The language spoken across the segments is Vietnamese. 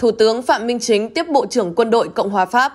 Thủ tướng Phạm Minh Chính tiếp Bộ trưởng Quân đội Cộng hòa Pháp.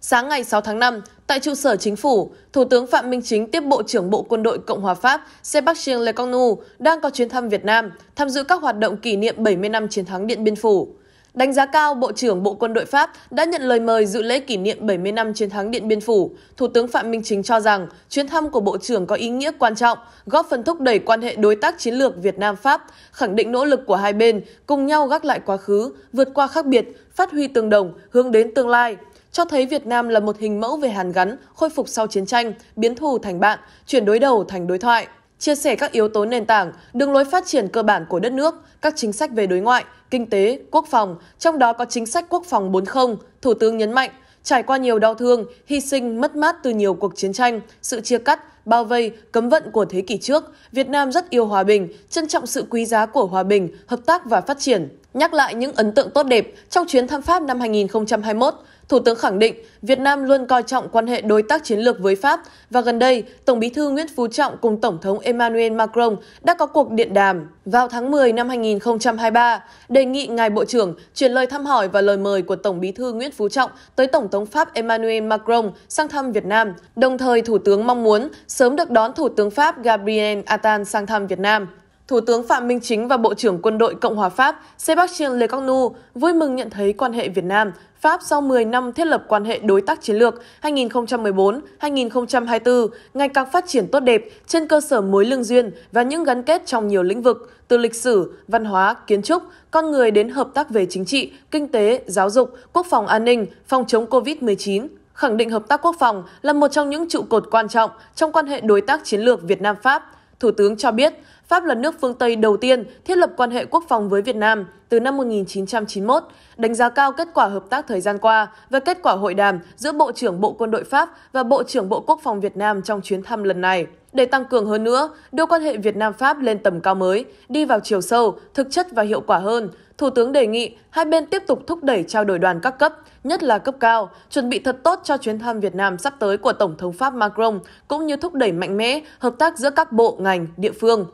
Sáng ngày 6 tháng 5, tại trụ sở chính phủ, Thủ tướng Phạm Minh Chính tiếp Bộ trưởng Bộ Quân đội Cộng hòa Pháp Sébastien Lecornu đang có chuyến thăm Việt Nam, tham dự các hoạt động kỷ niệm 70 năm chiến thắng Điện Biên Phủ. Đánh giá cao, Bộ trưởng Bộ Quân đội Pháp đã nhận lời mời dự lễ kỷ niệm 70 năm chiến thắng Điện Biên Phủ. Thủ tướng Phạm Minh Chính cho rằng chuyến thăm của Bộ trưởng có ý nghĩa quan trọng, góp phần thúc đẩy quan hệ đối tác chiến lược Việt Nam-Pháp, khẳng định nỗ lực của hai bên, cùng nhau gác lại quá khứ, vượt qua khác biệt, phát huy tương đồng, hướng đến tương lai cho thấy Việt Nam là một hình mẫu về hàn gắn, khôi phục sau chiến tranh, biến thù thành bạn, chuyển đối đầu thành đối thoại chia sẻ các yếu tố nền tảng, đường lối phát triển cơ bản của đất nước, các chính sách về đối ngoại, kinh tế, quốc phòng, trong đó có chính sách quốc phòng 40, Thủ tướng nhấn mạnh, trải qua nhiều đau thương, hy sinh, mất mát từ nhiều cuộc chiến tranh, sự chia cắt, bao vây, cấm vận của thế kỷ trước, Việt Nam rất yêu hòa bình, trân trọng sự quý giá của hòa bình, hợp tác và phát triển. Nhắc lại những ấn tượng tốt đẹp trong chuyến thăm Pháp năm 2021, Thủ tướng khẳng định Việt Nam luôn coi trọng quan hệ đối tác chiến lược với Pháp và gần đây, Tổng bí thư Nguyễn Phú Trọng cùng Tổng thống Emmanuel Macron đã có cuộc điện đàm vào tháng 10 năm 2023, đề nghị Ngài Bộ trưởng chuyển lời thăm hỏi và lời mời của Tổng bí thư Nguyễn Phú Trọng tới Tổng thống Pháp Emmanuel Macron sang thăm Việt Nam. Đồng thời, Thủ tướng mong muốn sớm được đón Thủ tướng Pháp Gabriel Attal sang thăm Việt Nam. Thủ tướng Phạm Minh Chính và Bộ trưởng Quân đội Cộng hòa Pháp Sébastien Lecornu vui mừng nhận thấy quan hệ Việt Nam Pháp sau 10 năm thiết lập quan hệ đối tác chiến lược 2014-2024 ngày càng phát triển tốt đẹp trên cơ sở mối lương duyên và những gắn kết trong nhiều lĩnh vực, từ lịch sử, văn hóa, kiến trúc, con người đến hợp tác về chính trị, kinh tế, giáo dục, quốc phòng an ninh, phòng chống COVID-19, khẳng định hợp tác quốc phòng là một trong những trụ cột quan trọng trong quan hệ đối tác chiến lược Việt Nam-Pháp. Thủ tướng cho biết, Pháp là nước phương Tây đầu tiên thiết lập quan hệ quốc phòng với Việt Nam từ năm 1991, đánh giá cao kết quả hợp tác thời gian qua và kết quả hội đàm giữa Bộ trưởng Bộ Quân đội Pháp và Bộ trưởng Bộ Quốc phòng Việt Nam trong chuyến thăm lần này. Để tăng cường hơn nữa, đưa quan hệ Việt Nam-Pháp lên tầm cao mới, đi vào chiều sâu, thực chất và hiệu quả hơn, Thủ tướng đề nghị hai bên tiếp tục thúc đẩy trao đổi đoàn các cấp, nhất là cấp cao, chuẩn bị thật tốt cho chuyến thăm Việt Nam sắp tới của Tổng thống Pháp Macron, cũng như thúc đẩy mạnh mẽ hợp tác giữa các bộ, ngành, địa phương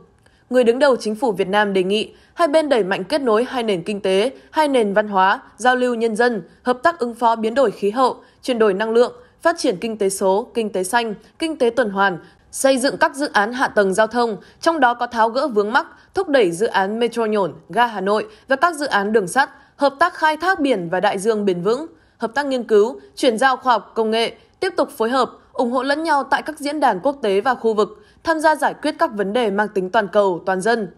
người đứng đầu chính phủ Việt Nam đề nghị hai bên đẩy mạnh kết nối hai nền kinh tế, hai nền văn hóa, giao lưu nhân dân, hợp tác ứng phó biến đổi khí hậu, chuyển đổi năng lượng, phát triển kinh tế số, kinh tế xanh, kinh tế tuần hoàn, xây dựng các dự án hạ tầng giao thông, trong đó có tháo gỡ vướng mắc, thúc đẩy dự án metro nhổn, ga Hà Nội và các dự án đường sắt, hợp tác khai thác biển và đại dương bền vững, hợp tác nghiên cứu, chuyển giao khoa học công nghệ, tiếp tục phối hợp ủng hộ lẫn nhau tại các diễn đàn quốc tế và khu vực, tham gia giải quyết các vấn đề mang tính toàn cầu, toàn dân.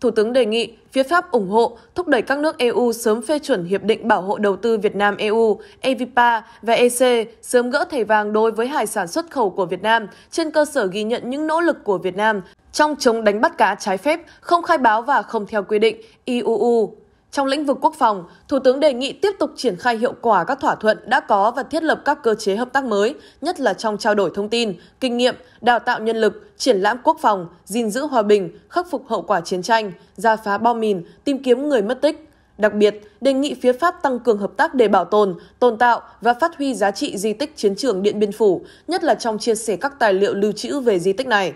Thủ tướng đề nghị phía Pháp ủng hộ, thúc đẩy các nước EU sớm phê chuẩn Hiệp định Bảo hộ Đầu tư Việt Nam EU, (EVPA) và EC, sớm gỡ thẻ vàng đối với hải sản xuất khẩu của Việt Nam trên cơ sở ghi nhận những nỗ lực của Việt Nam trong chống đánh bắt cá trái phép, không khai báo và không theo quy định IUU. E trong lĩnh vực quốc phòng, Thủ tướng đề nghị tiếp tục triển khai hiệu quả các thỏa thuận đã có và thiết lập các cơ chế hợp tác mới, nhất là trong trao đổi thông tin, kinh nghiệm, đào tạo nhân lực, triển lãm quốc phòng, gìn giữ hòa bình, khắc phục hậu quả chiến tranh, gia phá bom mìn, tìm kiếm người mất tích. Đặc biệt, đề nghị phía Pháp tăng cường hợp tác để bảo tồn, tồn tạo và phát huy giá trị di tích chiến trường Điện Biên Phủ, nhất là trong chia sẻ các tài liệu lưu trữ về di tích này.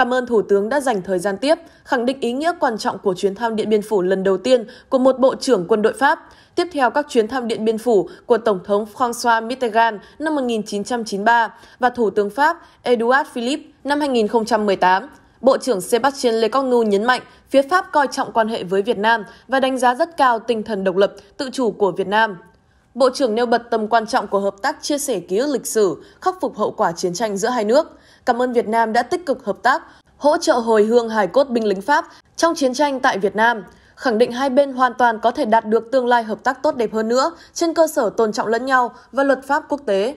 Cảm ơn Thủ tướng đã dành thời gian tiếp, khẳng định ý nghĩa quan trọng của chuyến thăm Điện Biên Phủ lần đầu tiên của một Bộ trưởng quân đội Pháp. Tiếp theo các chuyến thăm Điện Biên Phủ của Tổng thống François Mitterrand năm 1993 và Thủ tướng Pháp Edouard Philippe năm 2018. Bộ trưởng Sébastien Lecornu nhấn mạnh phía Pháp coi trọng quan hệ với Việt Nam và đánh giá rất cao tinh thần độc lập, tự chủ của Việt Nam. Bộ trưởng nêu bật tầm quan trọng của hợp tác chia sẻ ký ức lịch sử, khắc phục hậu quả chiến tranh giữa hai nước cảm ơn Việt Nam đã tích cực hợp tác, hỗ trợ hồi hương hài cốt binh lính Pháp trong chiến tranh tại Việt Nam, khẳng định hai bên hoàn toàn có thể đạt được tương lai hợp tác tốt đẹp hơn nữa trên cơ sở tôn trọng lẫn nhau và luật pháp quốc tế.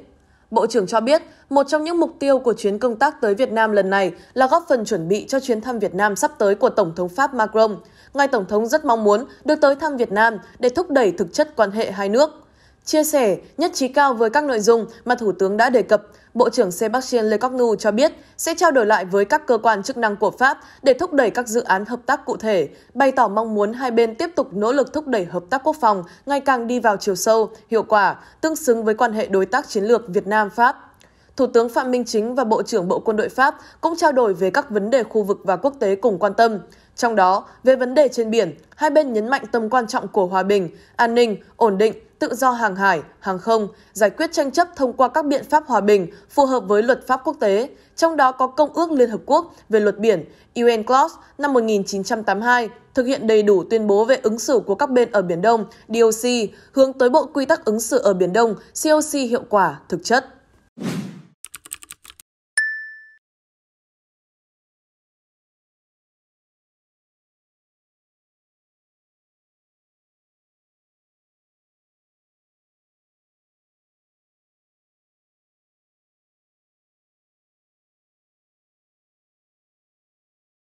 Bộ trưởng cho biết, một trong những mục tiêu của chuyến công tác tới Việt Nam lần này là góp phần chuẩn bị cho chuyến thăm Việt Nam sắp tới của Tổng thống Pháp Macron. Ngài Tổng thống rất mong muốn được tới thăm Việt Nam để thúc đẩy thực chất quan hệ hai nước. Chia sẻ, nhất trí cao với các nội dung mà Thủ tướng đã đề cập, Bộ trưởng Sebastian Lecornu cho biết sẽ trao đổi lại với các cơ quan chức năng của Pháp để thúc đẩy các dự án hợp tác cụ thể, bày tỏ mong muốn hai bên tiếp tục nỗ lực thúc đẩy hợp tác quốc phòng ngày càng đi vào chiều sâu, hiệu quả, tương xứng với quan hệ đối tác chiến lược Việt Nam-Pháp. Thủ tướng Phạm Minh Chính và Bộ trưởng Bộ Quân đội Pháp cũng trao đổi về các vấn đề khu vực và quốc tế cùng quan tâm. Trong đó, về vấn đề trên biển, hai bên nhấn mạnh tầm quan trọng của hòa bình, an ninh, ổn định, tự do hàng hải, hàng không, giải quyết tranh chấp thông qua các biện pháp hòa bình phù hợp với luật pháp quốc tế, trong đó có Công ước Liên Hợp Quốc về luật biển UN Clause năm 1982, thực hiện đầy đủ tuyên bố về ứng xử của các bên ở Biển Đông, DOC, hướng tới Bộ Quy tắc ứng xử ở Biển Đông, COC hiệu quả, thực chất.